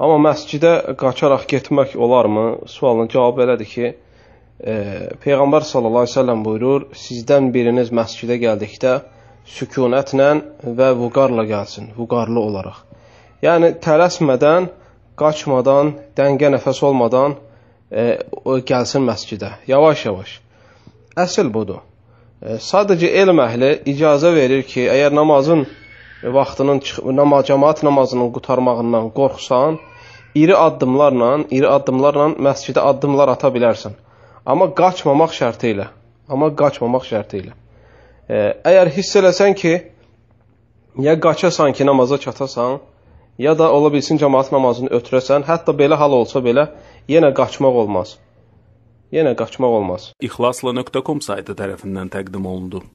Amma məscidə qaçaraq getmək olarmı? Sualın cavabı elədir ki, e, Peyğəmbər sallallahu əleyhi və səlləm buyurur: "Sizdən biriniz məscidə gəldikdə sükunətlə və vüqarla gəlsin, vüqarlı olaraq." Yəni tələsmədən, qaçmadan, dəngə nəfəs olmadan e, gəlsin məscidə. Yavaş-yavaş. Əsl budur. E, sadəcə elm əhli icazə verir ki, əgər namazın vaxtının namaz cemaat namazının qurtarmağından qorxsan, iri addımlarla, iri addımlarla məscidə addımlar ata bilərsən. Amma qaçmamaq şərti ilə. Amma qaçmamaq şərti ilə. E, əgər hiss eləsən ki, ya qaçasan ki, namaza çatasan, ya da ola bilsin cəmaat namazını ötürəsən, hətta belə hal olsa belə yenə qaçmaq olmaz. Yenə qaçmaq olmaz. İxlasla.com saytı tərəfindən təqdim olundu.